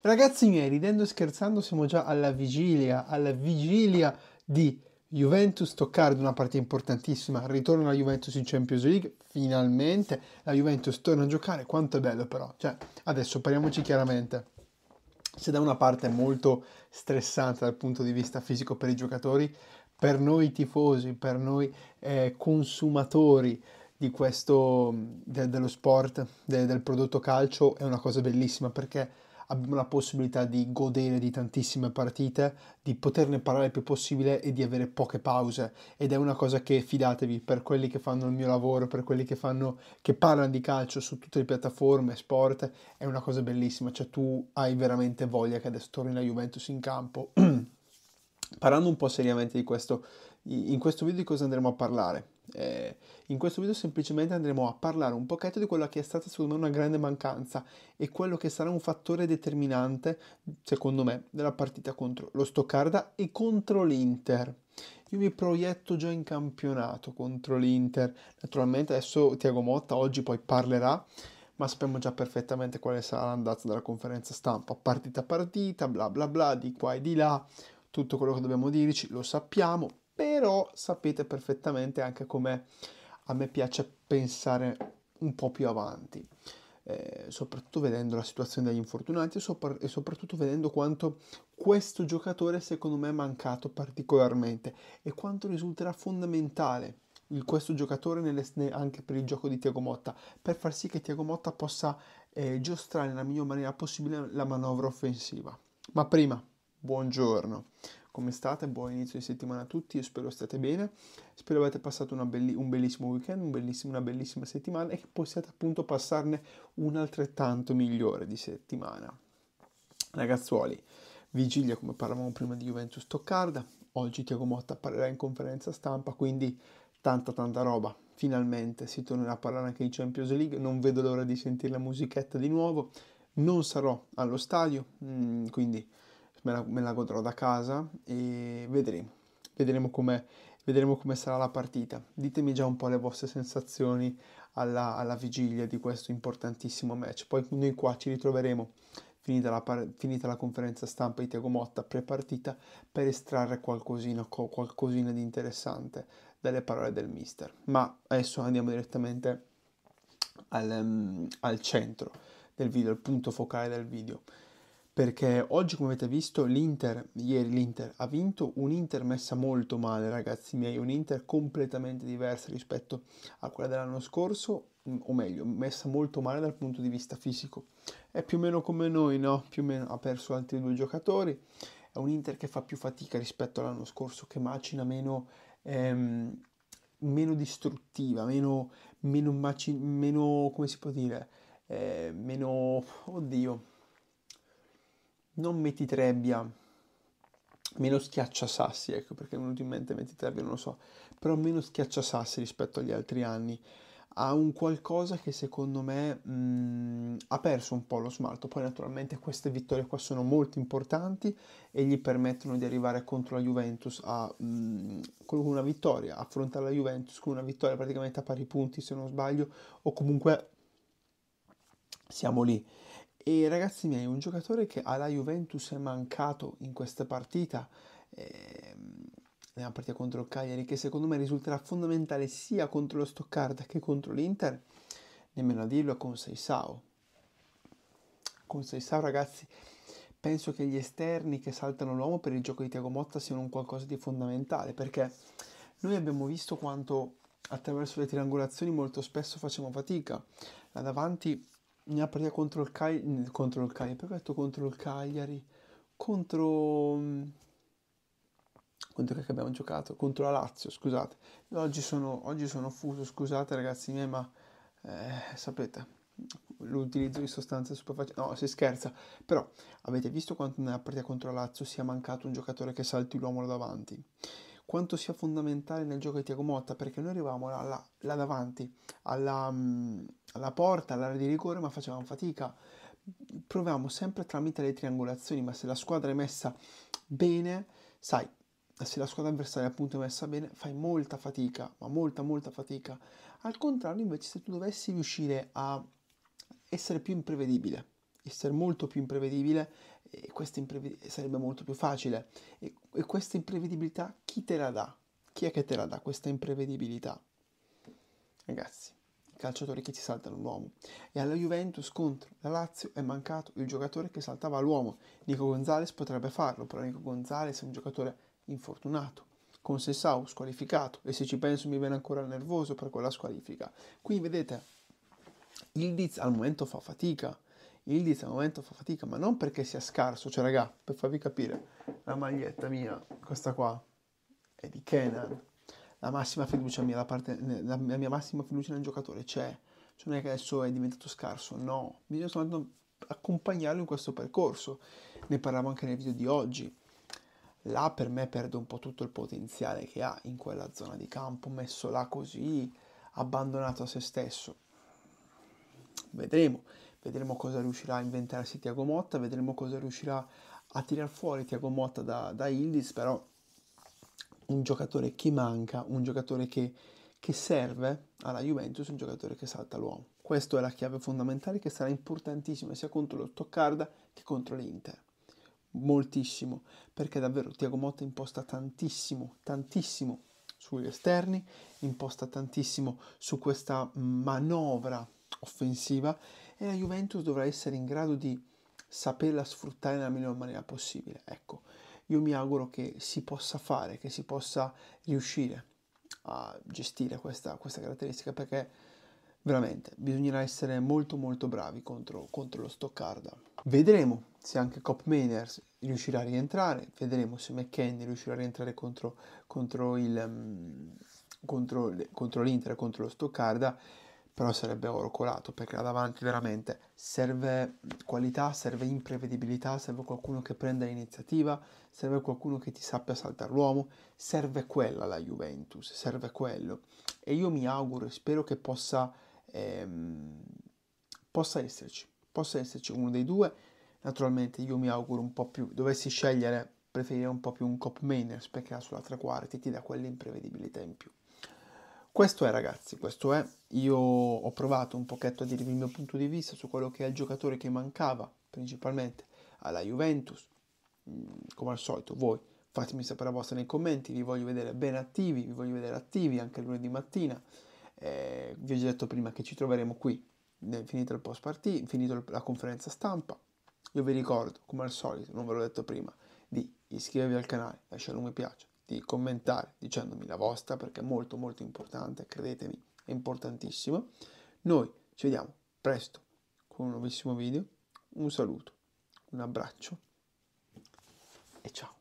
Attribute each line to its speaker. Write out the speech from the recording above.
Speaker 1: Ragazzi miei, ridendo e scherzando, siamo già alla vigilia, alla vigilia di Juventus Stoccarda, una partita importantissima. Ritorno alla Juventus in Champions League, finalmente la Juventus torna a giocare. Quanto è bello però. Cioè, adesso parliamoci chiaramente. Se da una parte è molto stressante dal punto di vista fisico per i giocatori, per noi tifosi, per noi eh, consumatori, di questo, de, dello sport, de, del prodotto calcio è una cosa bellissima perché abbiamo la possibilità di godere di tantissime partite, di poterne parlare il più possibile e di avere poche pause ed è una cosa che fidatevi per quelli che fanno il mio lavoro, per quelli che fanno che parlano di calcio su tutte le piattaforme, sport, è una cosa bellissima, cioè tu hai veramente voglia che adesso torni la Juventus in campo. Parlando un po' seriamente di questo, in questo video di cosa andremo a parlare? Eh, in questo video semplicemente andremo a parlare un pochetto di quella che è stata secondo me una grande mancanza e quello che sarà un fattore determinante, secondo me, della partita contro lo Stoccarda e contro l'Inter. Io mi proietto già in campionato contro l'Inter. Naturalmente adesso Tiago Motta oggi poi parlerà, ma sappiamo già perfettamente quale sarà l'andazzo della conferenza stampa, partita a partita, bla bla bla, di qua e di là, tutto quello che dobbiamo dirci lo sappiamo però sapete perfettamente anche come a me piace pensare un po' più avanti, eh, soprattutto vedendo la situazione degli infortunati sopra- e soprattutto vedendo quanto questo giocatore secondo me è mancato particolarmente e quanto risulterà fondamentale il, questo giocatore nelle, anche per il gioco di Tiago Motta, per far sì che Tiago Motta possa eh, giostrare nella miglior maniera possibile la manovra offensiva. Ma prima, buongiorno come state? Buon inizio di settimana a tutti, io spero state bene, spero avete passato belli- un bellissimo weekend, un bellissimo, una bellissima settimana e che possiate appunto passarne un altrettanto migliore di settimana. Ragazzuoli, vigilia come parlavamo prima di Juventus Stoccarda, oggi Tiago Motta parlerà in conferenza stampa, quindi tanta tanta roba. Finalmente si tornerà a parlare anche di Champions League, non vedo l'ora di sentire la musichetta di nuovo, non sarò allo stadio, mm, quindi me la, me la godrò da casa e vedremo, vedremo com'è vedremo come sarà la partita. Ditemi già un po' le vostre sensazioni alla, alla vigilia di questo importantissimo match. Poi noi qua ci ritroveremo, finita la, par- finita la conferenza stampa di Tiago Motta pre-partita, per estrarre qualcosina, co- qualcosina di interessante dalle parole del mister. Ma adesso andiamo direttamente al, um, al centro del video, al punto focale del video perché oggi come avete visto l'Inter, ieri l'Inter ha vinto, un'Inter messa molto male ragazzi miei, un'Inter completamente diversa rispetto a quella dell'anno scorso, mm, o meglio, messa molto male dal punto di vista fisico. È più o meno come noi, no? Più o meno ha perso altri due giocatori, è un'Inter che fa più fatica rispetto all'anno scorso, che macina meno, ehm, meno distruttiva, meno, meno, maci- meno, come si può dire, eh, meno, oddio non metti trebbia, meno schiaccia sassi, ecco perché è venuto in mente metti trebbia, non lo so, però meno schiaccia sassi rispetto agli altri anni. Ha un qualcosa che secondo me mh, mm, ha perso un po' lo smalto. Poi naturalmente queste vittorie qua sono molto importanti e gli permettono di arrivare contro la Juventus a, mh, mm, con una vittoria, affrontare la Juventus con una vittoria praticamente a pari punti se non sbaglio, o comunque siamo lì. E ragazzi miei, un giocatore che alla Juventus è mancato in questa partita, eh, nella partita contro il Cagliari, che secondo me risulterà fondamentale sia contro lo Stoccarda che contro l'Inter, nemmeno a dirlo, è con Seisao. Con Seisao ragazzi, penso che gli esterni che saltano l'uomo per il gioco di Tiago Motta siano un qualcosa di fondamentale, perché noi abbiamo visto quanto attraverso le triangolazioni molto spesso facciamo fatica. Là davanti una partita contro il Cagliari, mm, contro il Cagliari, perfetto, contro il Cagliari, contro... Mm, contro che abbiamo giocato? Contro la Lazio, scusate. oggi sono, oggi sono fuso, scusate ragazzi miei, ma eh, sapete, l'utilizzo di sostanze stupefacenti, no, si scherza, però avete visto quanto nella partita contro la Lazio sia mancato un giocatore che salti l'uomo davanti? quanto sia fondamentale nel gioco di Tiago Motta, perché noi arrivavamo là, là, là davanti, alla, mm, alla porta, all'area di rigore, ma facevamo fatica. Proviamo sempre tramite le triangolazioni, ma se la squadra è messa bene, sai, se la squadra avversaria appunto è messa bene, fai molta fatica, ma molta molta fatica. Al contrario, invece, se tu dovessi riuscire a essere più imprevedibile, essere molto più imprevedibile e questa imprevedib- sarebbe molto più facile. E, e questa imprevedibilità chi te la dà? Chi è che te la dà questa imprevedibilità? Ragazzi, i calciatori che si saltano l'uomo. E alla Juventus contro la Lazio è mancato il giocatore che saltava l'uomo. Nico Gonzalez potrebbe farlo, però Nico Gonzalez è un giocatore infortunato con Sessau squalificato e se ci penso mi viene ancora nervoso per quella squalifica. Qui vedete, il Diz al momento fa fatica, il dito al momento fa fatica, ma non perché sia scarso, cioè raga, per farvi capire, la maglietta mia, questa qua, è di Kenan, la massima fiducia mia, la, parte, la mia massima fiducia nel giocatore c'è, cioè non è che adesso è diventato scarso, no, bisogna soltanto accompagnarlo in questo percorso, ne parlavo anche nel video di oggi, là per me perde un po' tutto il potenziale che ha in quella zona di campo, messo là così, abbandonato a se stesso, vedremo vedremo cosa riuscirà a inventarsi Tiago Motta, vedremo cosa riuscirà a tirar fuori Tiago Motta da, da Illis, però un giocatore che manca, un giocatore che, che serve alla Juventus, un giocatore che salta l'uomo. Questa è la chiave fondamentale che sarà importantissima sia contro lo Stoccarda che contro l'Inter. Moltissimo, perché davvero Tiago Motta imposta tantissimo, tantissimo sugli esterni, imposta tantissimo su questa manovra offensiva e la Juventus dovrà essere in grado di saperla sfruttare nella miglior maniera possibile. Ecco, io mi auguro che si possa fare, che si possa riuscire a gestire questa, questa caratteristica perché veramente bisognerà essere molto molto bravi contro, contro lo Stoccarda. Vedremo se anche Cop Mainers riuscirà a rientrare, vedremo se McKenny riuscirà a rientrare contro, contro, il, mm, contro, contro l'Inter, contro lo Stoccarda però sarebbe oro colato perché là davanti veramente serve qualità, serve imprevedibilità, serve qualcuno che prenda l'iniziativa, serve qualcuno che ti sappia saltare l'uomo, serve quella la Juventus, serve quello. E io mi auguro e spero che possa, ehm, possa esserci, possa esserci uno dei due. Naturalmente io mi auguro un po' più, dovessi scegliere, preferirei un po' più un Cop Mainers perché ha sulla tre quarti ti dà quell'imprevedibilità in più. Questo è ragazzi, questo è. Io ho provato un pochetto a dirvi il mio punto di vista su quello che è il giocatore che mancava principalmente alla Juventus. Mm, come al solito, voi fatemi sapere la vostra nei commenti, vi voglio vedere ben attivi, vi voglio vedere attivi anche lunedì mattina. Eh, vi ho già detto prima che ci troveremo qui, eh, finito il post partita, finito la conferenza stampa. Io vi ricordo, come al solito, non ve l'ho detto prima, di iscrivervi al canale, lasciare un mi piace, di commentare dicendomi la vostra perché è molto molto importante, credetemi, è importantissimo. Noi ci vediamo presto con un nuovissimo video, un saluto, un abbraccio e ciao.